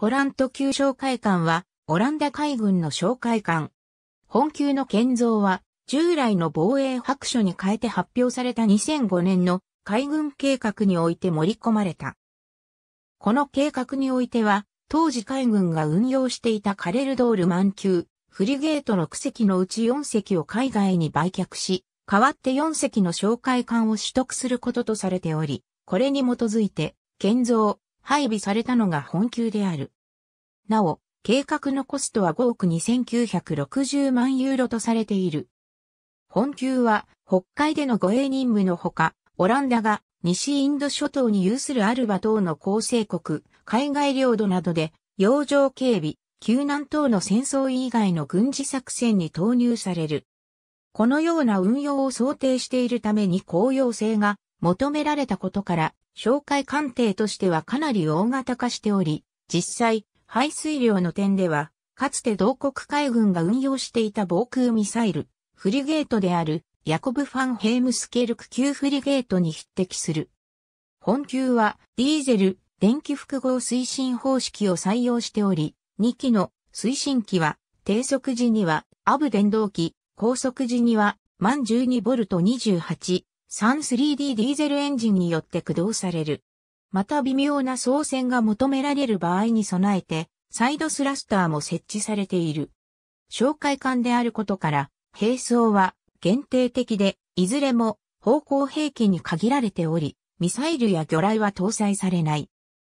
ホラント級哨戒艦は、オランダ海軍の哨戒艦。本級の建造は、従来の防衛白書に変えて発表された2005年の海軍計画において盛り込まれた。この計画においては、当時海軍が運用していたカレルドール満級、フリゲート6隻のうち4隻を海外に売却し、代わって4隻の哨戒艦を取得することとされており、これに基づいて、建造、配備されたのが本級である。なお、計画のコストは5億2960万ユーロとされている。本級は北海での護衛任務のほか、オランダが西インド諸島に有するアルバ等の構成国、海外領土などで、洋上警備、救難等の戦争以外の軍事作戦に投入される。このような運用を想定しているために公用性が求められたことから、紹介艦艇としてはかなり大型化しており、実際、排水量の点では、かつて同国海軍が運用していた防空ミサイル、フリゲートである、ヤコブ・ファンヘイムスケルク級フリゲートに匹敵する。本級は、ディーゼル、電気複合推進方式を採用しており、2機の推進機は、低速時には、アブ電動機、高速時には、万 12V28、3-3D ディーゼルエンジンによって駆動される。また微妙な操船が求められる場合に備えて、サイドスラスターも設置されている。紹戒艦であることから、並走は限定的で、いずれも方向兵器に限られており、ミサイルや魚雷は搭載されない。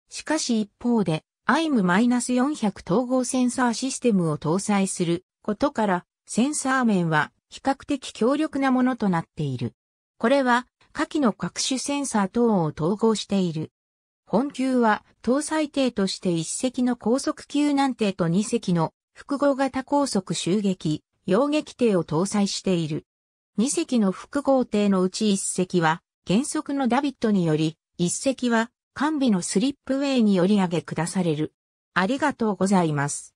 しかし一方で、IM-400 統合センサーシステムを搭載することから、センサー面は比較的強力なものとなっている。これは、下記の各種センサー等を統合している。本級は、搭載艇として1隻の高速救難艇と2隻の複合型高速襲撃、溶撃艇を搭載している。2隻の複合艇のうち1隻は、原則のダビットにより、1隻は、完備のスリップウェイにより上げ下される。ありがとうございます。